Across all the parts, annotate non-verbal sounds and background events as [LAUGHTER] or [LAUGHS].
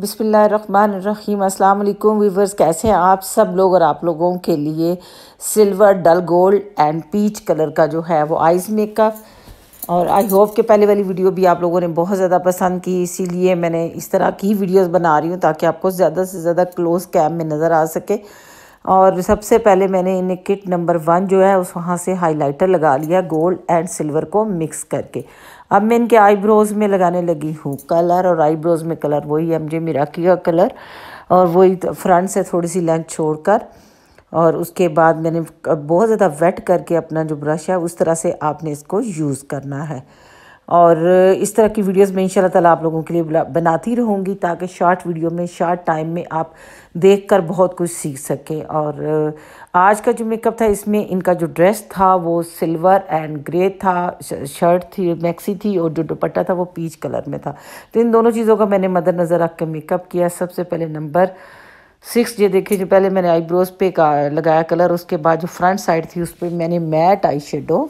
बिसमीम अल्लाम वीवर्स कैसे हैं आप सब लोग और आप लोगों के लिए silver dull gold and peach colour का जो है वो आइज़ मेकअप और आई होप के पहले वाली वीडियो भी आप लोगों ने बहुत ज़्यादा पसंद की इसीलिए मैंने इस तरह की वीडियोस बना रही हूँ ताकि आपको ज़्यादा से ज़्यादा क्लोज कैम में नज़र आ सके और सबसे पहले मैंने इन्हें किट नंबर वन जो है उस वहाँ से हाइलाइटर लगा लिया गोल्ड एंड सिल्वर को मिक्स करके अब मैं इनके आईब्रोज़ में लगाने लगी हूँ कलर और आईब्रोज़ में कलर वही एम जे मिराकी का कलर और वही तो फ्रंट से थोड़ी सी लेंथ छोड़ कर और उसके बाद मैंने बहुत ज़्यादा वेट करके अपना जो ब्रश है उस तरह से आपने इसको यूज़ करना है और इस तरह की वीडियोस में इंशाल्लाह ताला आप लोगों के लिए बनाती रहूँगी ताकि शॉर्ट वीडियो में शॉर्ट टाइम में आप देख कर बहुत कुछ सीख सकें और आज का जो मेकअप था इसमें इनका जो ड्रेस था वो सिल्वर एंड ग्रे था शर्ट थी मैक्सी थी और जो दुपट्टा था वो पीच कलर में था तो इन दोनों चीज़ों का मैंने मदर नज़र रख कर मेकअप किया सबसे पहले नंबर सिक्स ये देखिए जो पहले मैंने आईब्रोज पे का लगाया कलर उसके बाद जो फ्रंट साइड थी उस पर मैंने matte eye shadow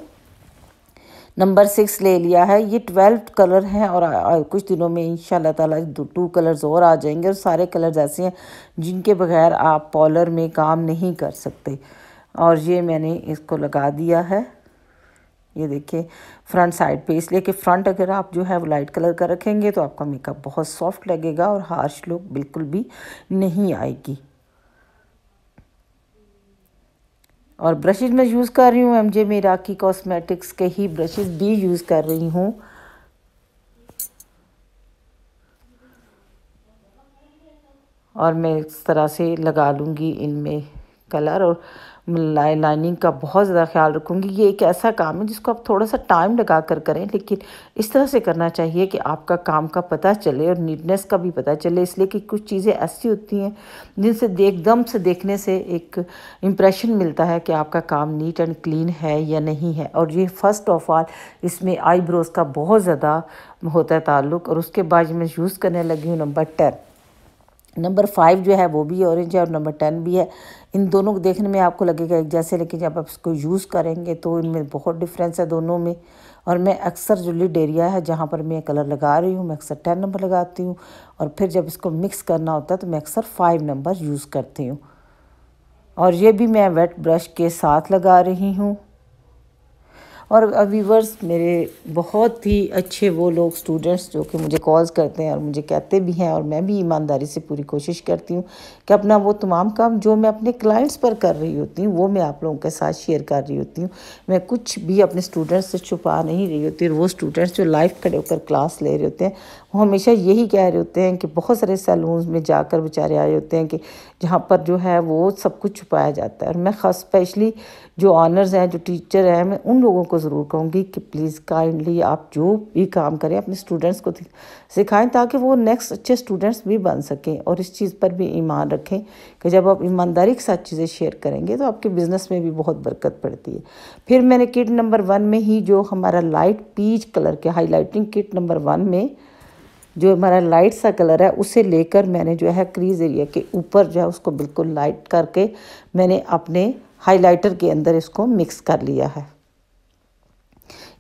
number six ले लिया है ये ट्वेल्व कलर हैं और आ, आ, कुछ दिनों में इन ताला टू कलर्स और आ जाएंगे और सारे कलर्स ऐसे हैं जिनके बगैर आप पॉलर में काम नहीं कर सकते और ये मैंने इसको लगा दिया है ये देखिए फ्रंट साइड पे इसलिए कि फ्रंट अगर आप जो है वो लाइट कलर का रखेंगे तो आपका मेकअप बहुत सॉफ्ट लगेगा और हार्श लुक बिल्कुल भी नहीं आएगी और ब्रशेज़ मैं यूज़ कर रही हूँ एम जे मेरा की कॉस्मेटिक्स के ही ब्रशेज़ भी यूज़ कर रही हूँ और मैं इस तरह से लगा लूँगी इनमें कलर और लाइनिंग का बहुत ज़्यादा ख्याल रखूँगी ये एक ऐसा काम है जिसको आप थोड़ा सा टाइम लगा कर करें लेकिन इस तरह से करना चाहिए कि आपका काम का पता चले और नीटनेस का भी पता चले इसलिए कि कुछ चीज़ें ऐसी होती हैं जिनसे एकदम से देखने से एक इम्प्रेशन मिलता है कि आपका काम नीट एंड क्लीन है या नहीं है और ये फ़र्स्ट ऑफ ऑल इसमें आईब्रोज़ का बहुत ज़्यादा होता है ताल्लुक और उसके बाद मैं यूज़ करने लगी हूँ नंबर टेन नंबर फाइव जो है वो भी ऑरेंज है और नंबर टेन भी है इन दोनों को देखने में आपको लगेगा एक जैसे लेकिन जब आप इसको यूज़ करेंगे तो इनमें बहुत डिफरेंस है दोनों में और मैं अक्सर जो लिड एरिया है जहाँ पर मैं कलर लगा रही हूँ मैं अक्सर टेन नंबर लगाती हूँ और फिर जब इसको मिक्स करना होता है तो मैं अक्सर फाइव नंबर यूज़ करती हूँ और ये भी मैं वेट ब्रश के साथ लगा रही हूँ और व्यूवर्स मेरे बहुत ही अच्छे वो लोग स्टूडेंट्स जो कि मुझे कॉल्स करते हैं और मुझे कहते भी हैं और मैं भी ईमानदारी से पूरी कोशिश करती हूँ कि अपना वो तमाम काम जो मैं अपने क्लाइंट्स पर कर रही होती हूँ वो मैं आप लोगों के साथ शेयर कर रही होती हूँ मैं कुछ भी अपने स्टूडेंट्स से छुपा नहीं रही होती और वो स्टूडेंट्स जो लाइव खड़े होकर क्लास ले रहे होते हैं वो हमेशा यही कह रहे होते हैं कि बहुत सारे सैलून में जाकर बेचारे आए होते हैं कि जहाँ पर जो है वो सब कुछ छुपाया जाता है और मैं ख़ास स्पेशली जो ऑनर्स हैं जो टीचर हैं मैं उन लोगों को ज़रूर कहूँगी कि प्लीज़ काइंडली आप जो भी काम करें अपने स्टूडेंट्स को सिखाएं ताकि वो नेक्स्ट अच्छे स्टूडेंट्स भी बन सकें और इस चीज़ पर भी ईमान रखें कि जब आप ईमानदारी के साथ चीज़ें शेयर करेंगे तो आपके बिज़नेस में भी बहुत बरकत पड़ती है फिर मैंने किट नंबर वन में ही जो हमारा लाइट पीच कलर के हाईलाइटिंग किट नंबर वन में जो हमारा लाइट सा कलर है उसे लेकर मैंने जो है क्रीज एरिया के ऊपर जो है उसको बिल्कुल लाइट करके मैंने अपने हाइलाइटर के अंदर इसको मिक्स कर लिया है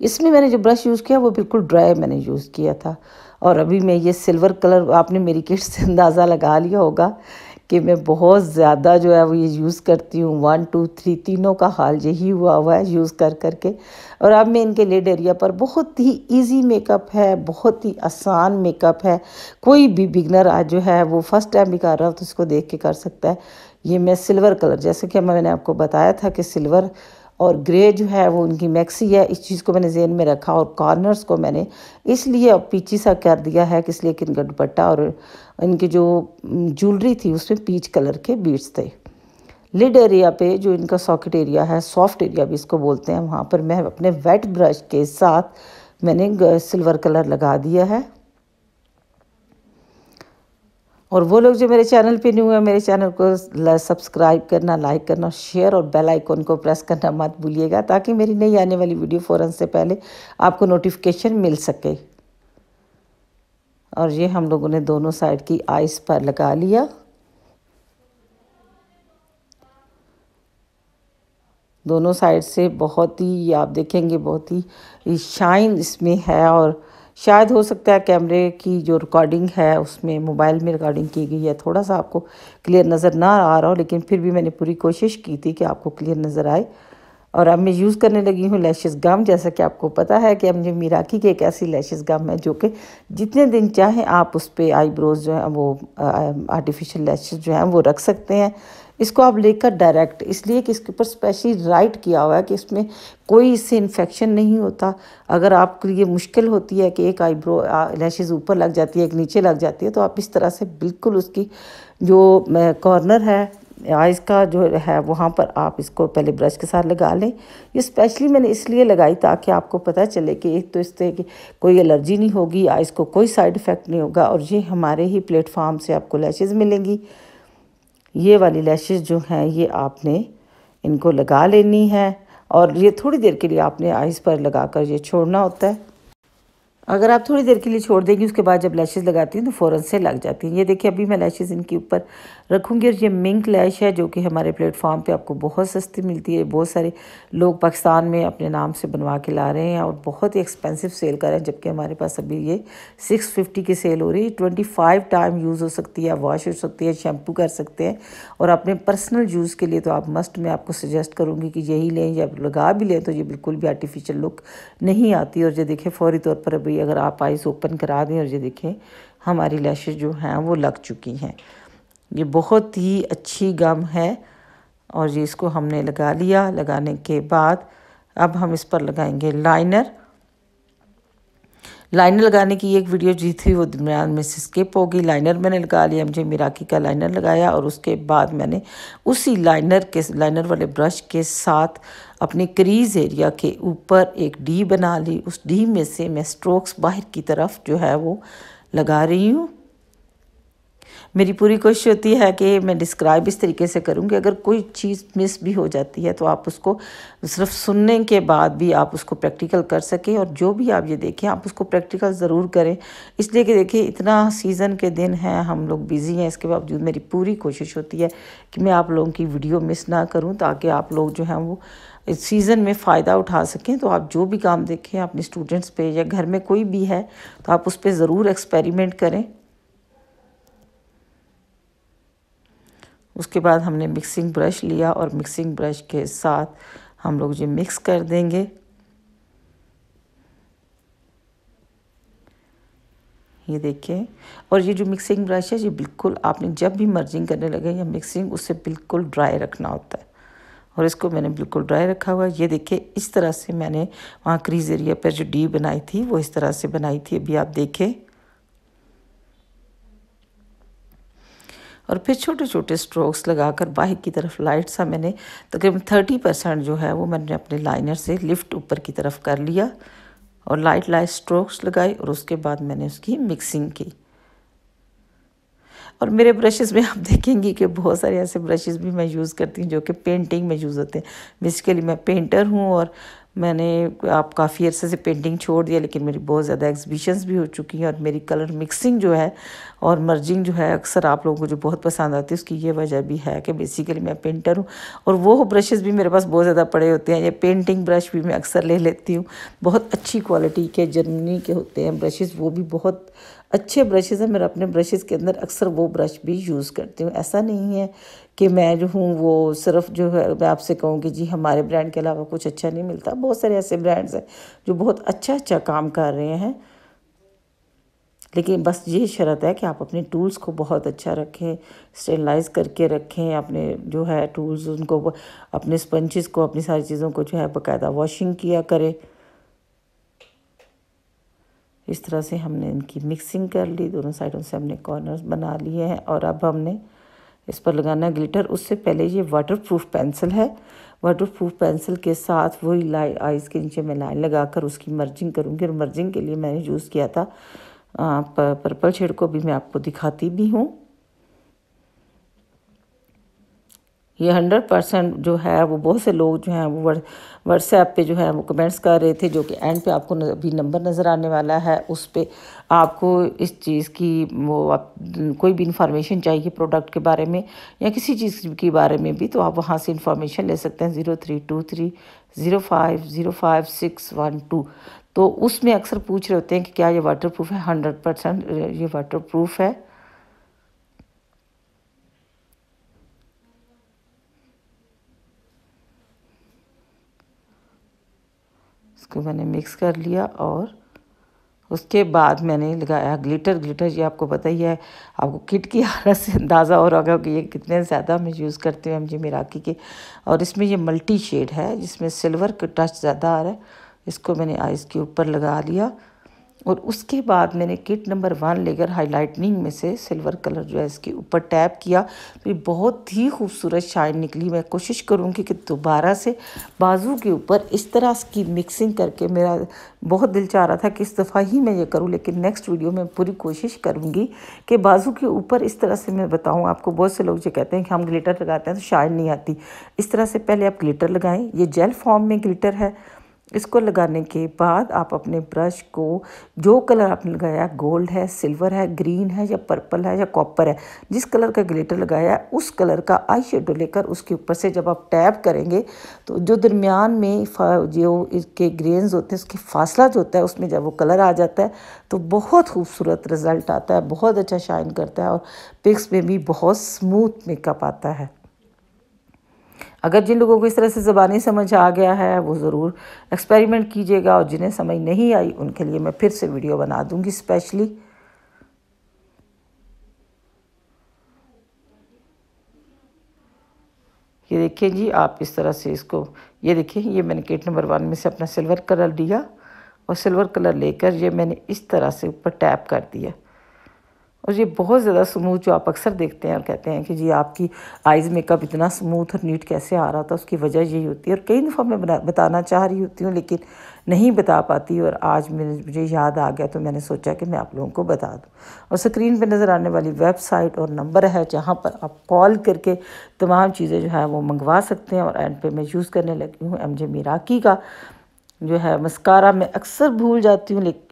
इसमें मैंने जो ब्रश यूज़ किया वो बिल्कुल ड्राई मैंने यूज़ किया था और अभी मैं ये सिल्वर कलर आपने मेरी किट से [LAUGHS] अंदाज़ा लगा लिया होगा कि मैं बहुत ज़्यादा जो है वो ये यूज़ करती हूँ वन टू थ्री तीनों का हाल यही हुआ हुआ है यूज़ कर कर के और अब मैं इनके लेड एरिया पर बहुत ही इजी मेकअप है बहुत ही आसान मेकअप है कोई भी बिगनर आज जो है वो फर्स्ट टाइम भी कर रहा हो तो उसको देख के कर सकता है ये मैं सिल्वर कलर जैसे कि मैंने आपको बताया था कि सिल्वर और ग्रे जो है वो उनकी मैक्सी है इस चीज़ को मैंने जेन में रखा और कॉर्नर्स को मैंने इसलिए अब पीछे सा कर दिया है कि इसलिए कि इनका दुपट्टा और इनकी जो ज्वेलरी थी उसमें पीच कलर के बीट्स थे लिड एरिया पे जो इनका सॉकेट एरिया है सॉफ्ट एरिया भी इसको बोलते हैं वहाँ पर मैं अपने वेट ब्रश के साथ मैंने सिल्वर कलर लगा दिया है और वो लोग जो मेरे चैनल पे न्यू हैं मेरे चैनल को सब्सक्राइब करना लाइक करना शेयर और बेल आइकॉन को प्रेस करना मत भूलिएगा ताकि मेरी नई आने वाली वीडियो फ़ौरन से पहले आपको नोटिफिकेशन मिल सके और ये हम लोगों ने दोनों साइड की आइस पर लगा लिया दोनों साइड से बहुत ही आप देखेंगे बहुत ही शाइन इसमें है और शायद हो सकता है कैमरे की जो रिकॉर्डिंग है उसमें मोबाइल में रिकॉर्डिंग की गई है थोड़ा सा आपको क्लियर नज़र ना आ रहा हो लेकिन फिर भी मैंने पूरी कोशिश की थी कि आपको क्लियर नज़र आए और अब मैं यूज़ करने लगी हूँ लैशेस गम जैसा कि आपको पता है कि हमने मीराकी की एक ऐसी लैशेस गम है जो कि जितने दिन चाहें आप उस पर आईब्रोज जो है वो आर्टिफिशियल लैशेस जो हैं वो रख सकते हैं इसको आप लेकर डायरेक्ट इसलिए कि इसके ऊपर स्पेशली राइट किया हुआ है कि इसमें कोई इससे इन्फेक्शन नहीं होता अगर आपके लिए मुश्किल होती है कि एक आईब्रो लैशेज़ ऊपर लग जाती है एक नीचे लग जाती है तो आप इस तरह से बिल्कुल उसकी जो कॉर्नर है आइज़ का जो है वहाँ पर आप इसको पहले ब्रश के साथ लगा लें ये स्पेशली मैंने इसलिए लगाई ताकि आपको पता चले कि एक तो इससे कोई एलर्जी नहीं होगी आइज़ को कोई साइड इफ़ेक्ट नहीं होगा और ये हमारे ही प्लेटफॉर्म से आपको लैशेज़ मिलेंगी ये वाली लैशेस जो हैं ये आपने इनको लगा लेनी है और ये थोड़ी देर के लिए आपने आइज़ पर लगा कर ये छोड़ना होता है अगर आप थोड़ी देर के लिए छोड़ देंगी उसके बाद जब लैशेज़ लगाती हैं तो फ़ौरन से लग जाती हैं ये देखिए अभी मैं लैशेज़ इनके ऊपर रखूँगी और ये मिंक लैश है जो कि हमारे प्लेटफॉर्म पे आपको बहुत सस्ती मिलती है बहुत सारे लोग पाकिस्तान में अपने नाम से बनवा के ला रहे हैं और बहुत ही एक्सपेंसिव सेल कर रहे हैं जबकि हमारे पास अभी ये सिक्स फिफ्टी की सेल हो रही है ट्वेंटी फाइव टाइम यूज़ हो सकती है वॉश हो सकती है शैम्पू कर सकते हैं और अपने पर्सनल यूज़ के लिए तो आप मस्ट मैं आपको सजेस्ट करूँगी कि यही लें या लगा भी लें तो ये बिल्कुल भी आर्टिफिशल लुक नहीं आती और ये देखें फ़ौरी तौर पर अभी अगर आप आइस ओपन करा दें और ये देखें हमारी लैशेज जो हैं वो लग चुकी हैं ये बहुत ही अच्छी गम है और ये इसको हमने लगा लिया लगाने के बाद अब हम इस पर लगाएंगे लाइनर लाइनर लगाने की एक वीडियो जी थी वो दरमियान में से स्किप हो गई लाइनर मैंने लगा लिया मुझे मिराकी का लाइनर लगाया और उसके बाद मैंने उसी लाइनर के लाइनर वाले ब्रश के साथ अपने क्रीज एरिया के ऊपर एक डी बना ली उस डी में से मैं स्ट्रोक्स बाहर की तरफ जो है वो लगा रही हूँ मेरी पूरी कोशिश होती है कि मैं डिस्क्राइब इस तरीके से करूँगी अगर कोई चीज़ मिस भी हो जाती है तो आप उसको सिर्फ सुनने के बाद भी आप उसको प्रैक्टिकल कर सकें और जो भी आप ये देखें आप उसको प्रैक्टिकल ज़रूर करें इसलिए कि देखिए इतना सीज़न के दिन हैं हम लोग बिज़ी हैं इसके बावजूद मेरी पूरी कोशिश होती है कि मैं आप लोगों की वीडियो मिस ना करूँ ताकि आप लोग जो हैं वो इस सीज़न में फ़ायदा उठा सकें तो आप जो भी काम देखें अपने स्टूडेंट्स पे या घर में कोई भी है तो आप उस पर ज़रूर एक्सपेरिमेंट करें उसके बाद हमने मिक्सिंग ब्रश लिया और मिक्सिंग ब्रश के साथ हम लोग ये मिक्स कर देंगे ये देखिए और ये जो मिक्सिंग ब्रश है ये बिल्कुल आपने जब भी मर्जिंग करने लगे या मिक्सिंग उसे बिल्कुल ड्राई रखना होता है और इसको मैंने बिल्कुल ड्राई रखा हुआ ये देखिए इस तरह से मैंने वहाँ क्रीज एरिया पर जो डी बनाई थी वो इस तरह से बनाई थी अभी आप देखें और फिर छोटे छोटे स्ट्रोक्स लगाकर बाइक की तरफ लाइट सा मैंने तकरीबन थर्टी परसेंट जो है वो मैंने अपने लाइनर से लिफ्ट ऊपर की तरफ कर लिया और लाइट लाइट स्ट्रोक्स लगाई और उसके बाद मैंने उसकी मिक्सिंग की और मेरे ब्रशेज़ में आप [LAUGHS] देखेंगे कि बहुत सारे ऐसे ब्रशेज़ भी मैं यूज़ करती हूँ जो कि पेंटिंग में यूज़ होते हैं बेसिकली मैं पेंटर हूँ और मैंने आप काफ़ी अरसे से पेंटिंग छोड़ दिया लेकिन मेरी बहुत ज़्यादा एग्जीबिशंस भी हो चुकी हैं और मेरी कलर मिक्सिंग जो है और मर्जिंग जो है अक्सर आप लोगों को जो बहुत पसंद आती है उसकी ये वजह भी है कि बेसिकली मैं पेंटर हूँ और वो ब्रशेज़ भी मेरे पास बहुत ज़्यादा पड़े होते हैं या पेंटिंग ब्रश भी मैं अक्सर ले लेती हूँ बहुत अच्छी क्वालिटी के जर्मनी के होते हैं ब्रशेज़ वो भी बहुत अच्छे ब्रशेज़ हैं मेरे अपने ब्रशेज़ के अंदर अक्सर वो ब्रश भी यूज़ करती हूँ ऐसा नहीं है कि मैं जो हूँ वो सिर्फ जो है मैं आपसे कहूँ कि जी हमारे ब्रांड के अलावा कुछ अच्छा नहीं मिलता बहुत सारे ऐसे ब्रांड्स हैं जो बहुत अच्छा अच्छा काम कर रहे हैं लेकिन बस ये शर्त है कि आप अपने टूल्स को बहुत अच्छा रखें स्टेलाइज करके रखें अपने जो है टूल्स उनको अपने स्पंचज़ को अपनी सारी चीज़ों को जो है बाकायदा वॉशिंग किया करें इस तरह से हमने इनकी मिक्सिंग कर ली दोनों साइडों से हमने कॉर्नर्स बना लिए हैं और अब हमने इस पर लगाना ग्लिटर उससे पहले ये वाटरप्रूफ पेंसिल है वाटरप्रूफ पेंसिल के साथ वही लाइन आइज़ के नीचे मैं लाइन लगा कर उसकी मर्जिंग करूँगी और मर्जिंग के लिए मैंने यूज़ किया था पर्पल शेड को भी मैं आपको दिखाती भी हूँ ये हंड्रेड परसेंट जो है वो बहुत से लोग जो हैं वो व्हाट्सएप पे जो है वो कमेंट्स कर रहे थे जो कि एंड पे आपको अभी नंबर नज़र आने वाला है उस पर आपको इस चीज़ की वो आप, कोई भी इंफॉर्मेशन चाहिए प्रोडक्ट के बारे में या किसी चीज़ के बारे में भी तो आप वहाँ से इंफॉर्मेशन ले सकते हैं zero three two three zero five zero five six one two तो उसमें अक्सर पूछ रहे होते हैं कि क्या ये वाटर प्रूफ है हंड्रेड परसेंट ये वाटर प्रूफ है इसको मैंने मिक्स कर लिया और उसके बाद मैंने लगाया ग्लिटर ग्लिटर ये आपको पता ही है आपको किट की हालत [LAUGHS] से अंदाज़ा हो रहा होगा कि ये कितने ज़्यादा मैं यूज़ करती हूँ एम जी मिराकी के और इसमें ये मल्टी शेड है जिसमें सिल्वर का टच ज़्यादा आ रहा है इसको मैंने आइज़ के ऊपर लगा लिया और उसके बाद मैंने किट नंबर वन लेकर लाइटनिंग में से सिल्वर कलर जो है इसके ऊपर टैप किया तो ये बहुत ही खूबसूरत शाइन निकली मैं कोशिश करूँगी कि दोबारा से बाजू के ऊपर इस तरह की मिक्सिंग करके मेरा बहुत दिल चाह रहा था कि इस दफ़ा ही मैं ये करूँ लेकिन नेक्स्ट वीडियो में पूरी कोशिश करूँगी कि बाजू के ऊपर इस तरह से मैं बताऊँ आपको बहुत से लोग जो कहते हैं कि हम ग्लिटर लगाते हैं तो शाइन नहीं आती इस तरह से पहले आप ग्लिटर लगाएँ ये जेल फॉर्म में ग्लिटर है इसको लगाने के बाद आप अपने ब्रश को जो कलर आपने लगाया गोल्ड है सिल्वर है ग्रीन है या पर्पल है या कॉपर है जिस कलर का ग्लिटर लगाया है उस कलर का आई शेडो लेकर उसके ऊपर से जब आप टैप करेंगे तो जो दरमियान में जो इसके ग्रेन्स होते हैं उसके फासला जो होता है उसमें जब वो कलर आ जाता है तो बहुत खूबसूरत रिज़ल्ट आता है बहुत अच्छा शाइन करता है और पिक्स में भी बहुत स्मूथ मेकअप आता है अगर जिन लोगों को इस तरह से ज़बानी समझ आ गया है वो ज़रूर एक्सपेरिमेंट कीजिएगा और जिन्हें समझ नहीं आई उनके लिए मैं फिर से वीडियो बना दूँगी स्पेशली ये देखिए जी आप इस तरह से इसको ये देखिए ये मैंने गेट नंबर वन में से अपना सिल्वर कलर लिया और सिल्वर कलर लेकर ये मैंने इस तरह से ऊपर टैप कर दिया और ये बहुत ज़्यादा स्मूथ जो आप अक्सर देखते हैं और कहते हैं कि जी आपकी आइज़ मेकअप इतना स्मूथ और नीट कैसे आ रहा था उसकी वजह यही होती है और कई दफ़ा मैं बना बताना चाह रही होती हूँ लेकिन नहीं बता पाती और आज मेरे मुझे याद आ गया तो मैंने सोचा कि मैं आप लोगों को बता दूँ और स्क्रीन पर नज़र आने वाली वेबसाइट और नंबर है जहाँ पर आप कॉल करके तमाम चीज़ें जो है वो मंगवा सकते हैं और एंड पे मैं यूज़ करने लगी हूँ एम जे मीराकी का जो है मस्कारा मैं अक्सर भूल जाती हूँ लेकिन